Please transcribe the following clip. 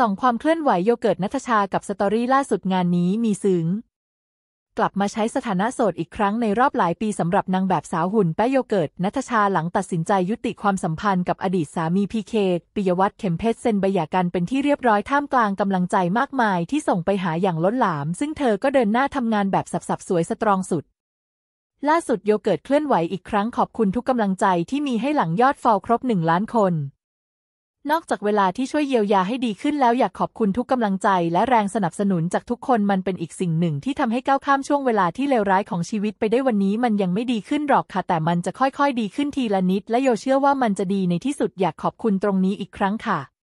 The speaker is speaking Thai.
ส่องความเคลื่อนไหวโยเกิร์ตนัทชากับสตอรี่ล่าสุดงานนี้มีซึ้งกลับมาใช้สถานะโสดอีกครั้งในรอบหลายปีสำหรับนางแบบสาวหุ่นแป้โยเกิร์ตนัทชาหลังตัดสินใจยุติความสัมพันธ์กับอดีตสามีพีเคปิยวัฒน์เข็มเพชรเซนบยากันเป็นที่เรียบร้อยท่ามกลางกำลังใจมากมาย ที่ส่งไปหาอย่างล้นหลาม ซึ่งเธอก็เดินหน้าทำงานแบบสับๆสวยสตรองสุด ล่าสุดโยเกิร์ตเคลื่อนไหวอีกครั้งขอบคุณทุกกำลังใจที่มีให้หลังยอดฟอลครบหนึ่งล้านคนนอกจากเวลาที่ช่วยเยียวยาให้ดีขึ้นแล้วอยากขอบคุณทุกกำลังใจ และแรงสนับสนุนจากทุกคนมันเป็นอีกสิ่งหนึ่ง ที่ทำให้ก้าวข้ามช่วงเวลาที่เลวร้ายของชีวิตไปได้วันนี้มันยังไม่ดีขึ้นหรอกค่ะ แต่มันจะค่อยๆ ดีขึ้นทีละนิด และโยเชื่อว่ามันจะดีในที่สุดอยากขอบคุณตรงนี้อีกครั้งค่ะ